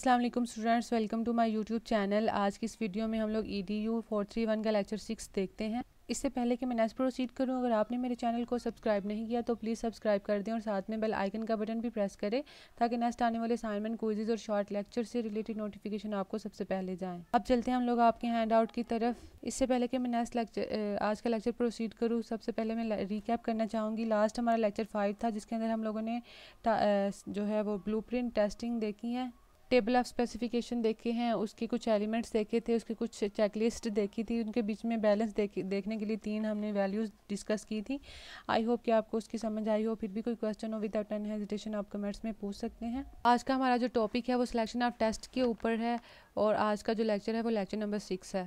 Aslam students welcome to my YouTube channel आज की इस वीडियो में हम लोग E D U four three one का लेक्चर सिक्स देखते हैं इससे पहले कि मैं नेक्स्ट प्रोसीड करूं अगर आपने मेरे चैनल को सब्सक्राइब नहीं किया तो प्लीज़ सब्सक्राइब कर दें और साथ में बेल आइकन का बटन भी प्रेस करें ताकि नेक्स्ट आने वाले असाइनमेंट कोजेज़ और शॉर्ट लेक्चर से रिलेटेड नोटिफिकेशन आपको सबसे पहले जाएँ अब चलते हैं हम लोग आपके हैंड आउट की तरफ इससे पहले कि मैं नेक्स्ट लेक्चर आज का लेक्चर प्रोसीड करूँ सबसे पहले मैं रिकैप करना चाहूँगी लास्ट हमारा लेक्चर फाइव था जिसके अंदर हम लोगों ने जो है वो ब्लू टेस्टिंग देखी है टेबल ऑफ स्पेसिफिकेशन देखे हैं उसके कुछ एलिमेंट्स देखे थे उसकी कुछ चेकलिस्ट देखी थी उनके बीच में बैलेंस देखे देखने के लिए तीन हमने वैल्यूज़ डिस्कस की थी आई होप कि आपको उसकी समझ आई हो फिर भी कोई क्वेश्चन हो विदाउट एन हेजिटेशन आप कमेंट्स में पूछ सकते हैं आज का हमारा जो टॉपिक है वो सिलेक्शन ऑफ टेस्ट के ऊपर है और आज का जो लेक्चर है वो लेक्चर नंबर सिक्स है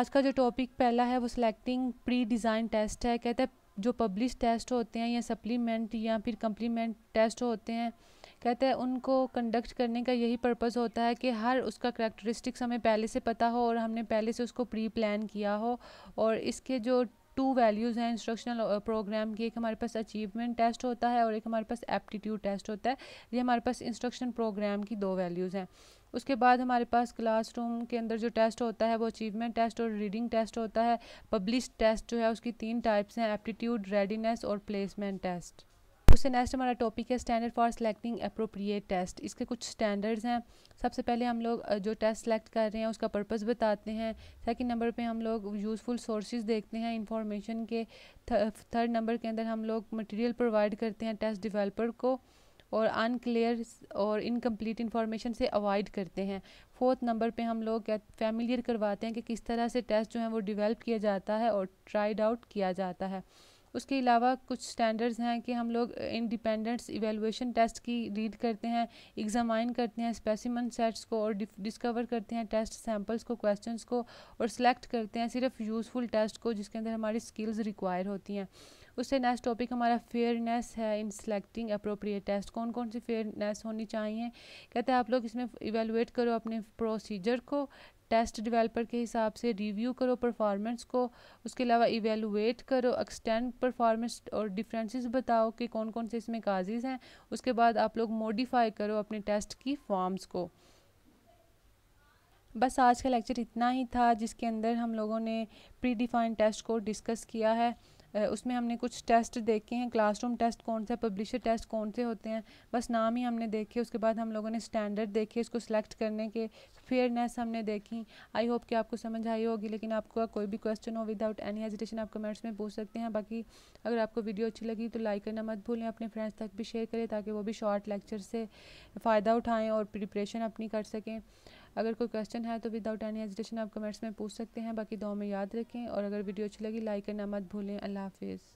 आज का जो टॉपिक पहला है वो सिलेक्टिंग प्री डिज़ाइन टेस्ट है कहते हैं जो पब्लिश टेस्ट होते हैं या सप्लीमेंट या फिर कम्प्लीमेंट टेस्ट होते हैं कहते हैं उनको कंडक्ट करने का यही पर्पज़ होता है कि हर उसका करेक्टरिस्टिक्स हमें पहले से पता हो और हमने पहले से उसको प्री प्लान किया हो और इसके जो टू वैल्यूज़ हैं इंस्ट्रक्शनल प्रोग्राम की एक हमारे पास अचीवमेंट टेस्ट होता है और एक हमारे पास एप्टीट्यूड टेस्ट होता है ये हमारे पास इंस्ट्रक्शन प्रोग्राम की दो वैल्यूज़ हैं उसके बाद हमारे पास क्लासरूम के अंदर जो टेस्ट होता है वो अचीवमेंट टेस्ट और रीडिंग टेस्ट होता है पब्लिश टेस्ट जो है उसकी तीन टाइप्स हैं एप्टीट्यूड रेडीनेस और प्लेसमेंट टेस्ट उससे नेक्स्ट हमारा टॉपिक है standard for selecting appropriate test इसके कुछ स्टैंडर्ड्स हैं सबसे पहले हम लोग जो टेस्ट सेलेक्ट कर रहे हैं उसका पर्पस बताते हैं सेकंड नंबर पे हम लोग यूज़फुल सोर्सेज देखते हैं इंफॉर्मेशन के थर्ड नंबर के अंदर हम लोग मटेरियल प्रोवाइड करते हैं टेस्ट डिवेलपर को और अनक्लियर और इनकम्प्लीट इन्फॉर्मेशन से अवॉइड करते हैं फोर्थ नंबर पे हम लोग फैमिलियर करवाते हैं कि किस तरह से टेस्ट जो है वो डिवेल्प किया जाता है और ट्राइड आउट किया जाता है उसके अलावा कुछ स्टैंडर्ड्स हैं कि हम लोग इंडिपेंडेंस इवेलुएशन टेस्ट की रीड करते हैं एग्जामाइन करते हैं स्पेसिमन सेट्स को और डिस्कवर करते हैं टेस्ट सैम्पल्स को क्वेश्चन को और सिलेक्ट करते हैं सिर्फ यूज़फुल टेस्ट को जिसके अंदर हमारी स्किल्स रिक्वायर होती हैं उससे नेक्स्ट टॉपिक हमारा फेयरनेस है इन सेलेक्टिंग अप्रोप्रिएट टेस्ट कौन कौन सी फेयरनेस होनी चाहिए कहते हैं आप लोग इसमें इवेलुएट करो अपने प्रोसीजर को टेस्ट डेवलपर के हिसाब से रिव्यू करो परफॉर्मेंस को उसके अलावा इवेलुएट करो एक्सटेंड परफॉर्मेंस और डिफरेंसेस बताओ कि कौन कौन से इसमें काजेज़ हैं उसके बाद आप लोग मॉडिफाई करो अपने टेस्ट की फॉर्म्स को बस आज का लेक्चर इतना ही था जिसके अंदर हम लोगों ने प्री डिफाइंड टेस्ट को डिस्कस किया है उसमें हमने कुछ टेस्ट देखे हैं क्लासरूम टेस्ट कौन सा पब्लिशर टेस्ट कौन से होते हैं बस नाम ही हमने देखे उसके बाद हम लोगों ने स्टैंडर्ड देखे इसको सिलेक्ट करने के फेयरनेस हमने देखी आई होप कि आपको समझ आई होगी लेकिन आपका कोई भी क्वेश्चन हो विदाउट एनी हेजिटेशन आप कमेंट्स में पूछ सकते हैं बाकी अगर आपको वीडियो अच्छी लगी तो लाइक करना मत भूलें अपने फ्रेंड्स तक भी शेयर करें ताकि वो भी शॉर्ट लेक्चर से फ़ायदा उठाएँ और प्रिपरेशन अपनी कर सकें अगर कोई क्वेश्चन है तो विदाउट एनी एजिटेशन आप कमेंट्स में पूछ सकते हैं बाकी दो में याद रखें और अगर वीडियो अच्छी लगी लाइक करना मत भूलें अल्लाह हाफिज़